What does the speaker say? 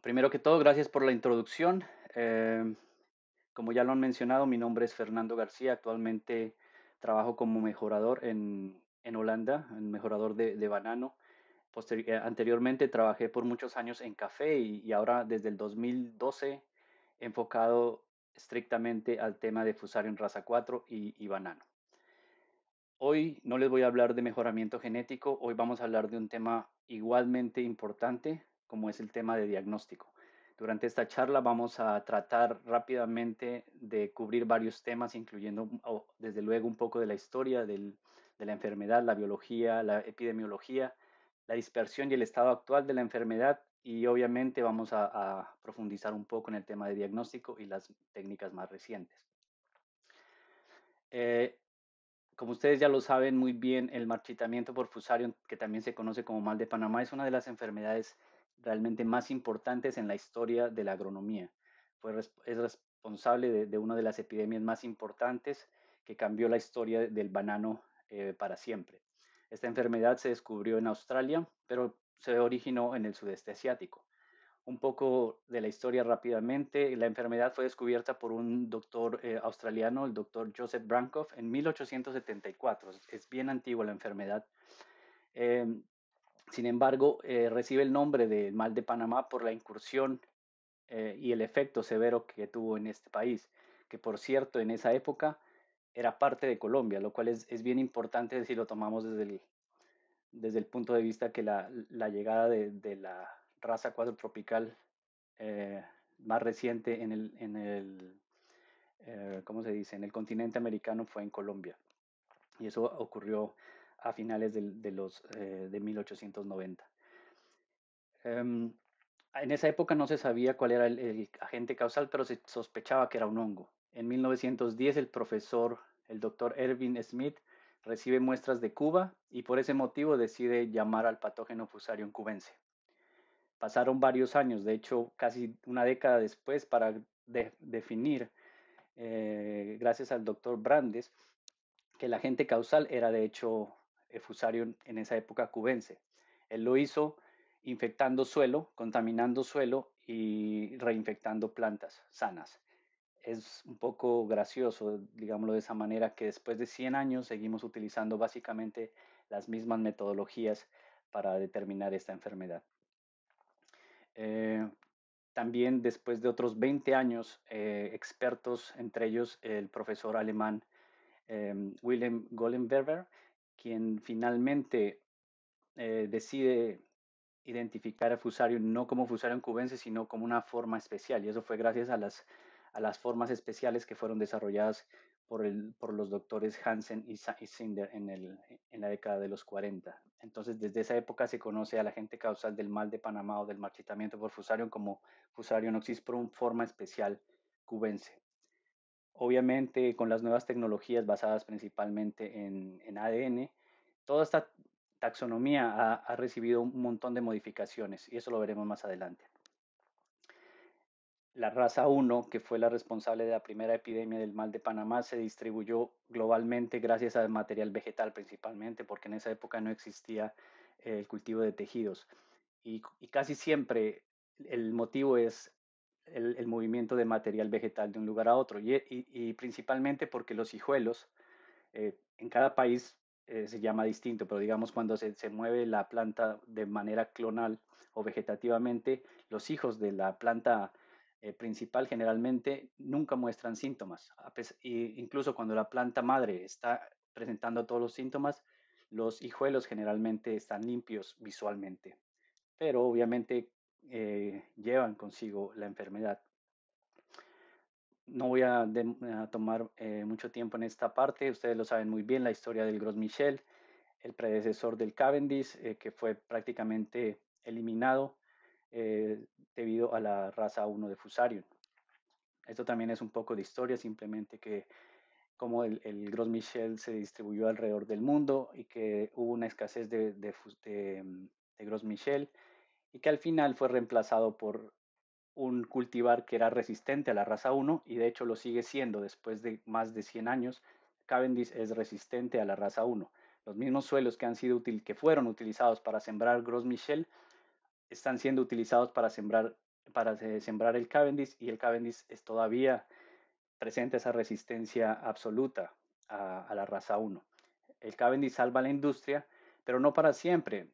primero que todo, gracias por la introducción. Em, como ya lo han mencionado, mi nombre es Fernando García. Actualmente trabajo como mejorador en, Holanda, en mejorador de, banano. Eh, anteriormente trabajé por muchos años en café y, ahora desde el 2012 enfocado estrictamente al tema de en raza 4 y banano. Hoy no les voy a hablar de mejoramiento genético, hoy vamos a hablar de un tema igualmente importante como es el tema de diagnóstico. Durante esta charla vamos a tratar rápidamente de cubrir varios temas, incluyendo desde luego un poco de la historia de la enfermedad, la biología, la epidemiología, la dispersión y el estado actual de la enfermedad y obviamente vamos a, profundizar un poco en el tema de diagnóstico y las técnicas más recientes. Eh, como ustedes ya lo saben muy bien, el marchitamiento por fusarium, que también se conoce como mal de Panamá, es una de las enfermedades realmente más importantes en la historia de la agronomía. Fue, es responsable de, una de las epidemias más importantes que cambió la historia del banano eh, para siempre. Esta enfermedad se descubrió en Australia, pero se originó en el sudeste asiático. Un poco de la historia rápidamente. La enfermedad fue descubierta por un doctor eh, australiano, el doctor Joseph Brankoff, en 1874. Es bien antigua la enfermedad. Em, sin embargo, eh, recibe el nombre de mal de Panamá por la incursión eh, y el efecto severo que tuvo en este país, que por cierto en esa época era parte de Colombia, lo cual es, bien importante si lo tomamos desde el, desde el punto de vista que la, la llegada de, la raza cuadrotropical eh, más reciente en el, en el eh, se dice? En el continente americano fue en Colombia. Y eso ocurrió a finales de, de los, eh, de 1890. Em, en esa época no se sabía cuál era el, agente causal, pero se sospechaba que era un hongo. En 1910 el profesor, el doctor Erwin Smith, recibe muestras de Cuba y por ese motivo decide llamar al patógeno fusario cubense. Pasaron varios años, de hecho casi una década después, para definir, eh, gracias al doctor Brandes, que el agente causal era de hecho eh, en esa época cubense. Él lo hizo infectando suelo, contaminando suelo y reinfectando plantas sanas. Es un poco gracioso, digámoslo de esa manera, que después de 100 años seguimos utilizando básicamente las mismas metodologías para determinar esta enfermedad. Eh, también después de otros 20 años, eh, expertos, entre ellos el profesor alemán willem Wilhelm Gollenberger, quien finalmente eh, decide identificar a Fusarium no como Fusarium cubense, sino como una forma especial. Y eso fue gracias a las, a las formas especiales que fueron desarrolladas por, los doctores Hansen y, Sinder en, la década de los 40. Entonces, desde esa época se conoce a la gente causal del mal de Panamá o del marchitamiento por Fusarium como Fusarium una forma especial cubense. Obviamente, con las nuevas tecnologías basadas principalmente en, ADN, toda esta taxonomía ha, recibido un montón de modificaciones y eso lo veremos más adelante. La raza 1, que fue la responsable de la primera epidemia del mal de Panamá, se distribuyó globalmente gracias al material vegetal principalmente, porque en esa época no existía eh, el cultivo de tejidos. Y, y casi siempre el motivo es el, movimiento de material vegetal de un lugar a otro y, e, principalmente porque los hijuelos eh, en cada país eh, se llama distinto, pero digamos cuando se, mueve la planta de manera clonal o vegetativamente, los hijos de la planta eh, principal generalmente nunca muestran síntomas. incluso cuando la planta madre está presentando todos los síntomas, los hijuelos generalmente están limpios visualmente. Pero obviamente eh, llevan consigo la enfermedad. No voy a, tomar eh, mucho tiempo en esta parte, ustedes lo saben muy bien, la historia del Gros Michel, el predecesor del Cavendish, eh, que fue prácticamente eliminado debido a la raza 1 de Fusarium. Esto también es un poco de historia, simplemente que como el, Gros Michel se distribuyó alrededor del mundo y que hubo una escasez de mm, Gros Michel y que al final fue reemplazado por un cultivar que era resistente a la raza 1 y de hecho lo sigue siendo después de más de 100 años. Cavendish es resistente a la raza 1. Los mismos suelos que han sido que fueron utilizados para sembrar Gros Michel están siendo utilizados para sembrar para sembrar el Cavendish y el Cavendish es todavía presente esa resistencia absoluta a, a la raza 1. El Cavendish salva la industria, pero no para siempre.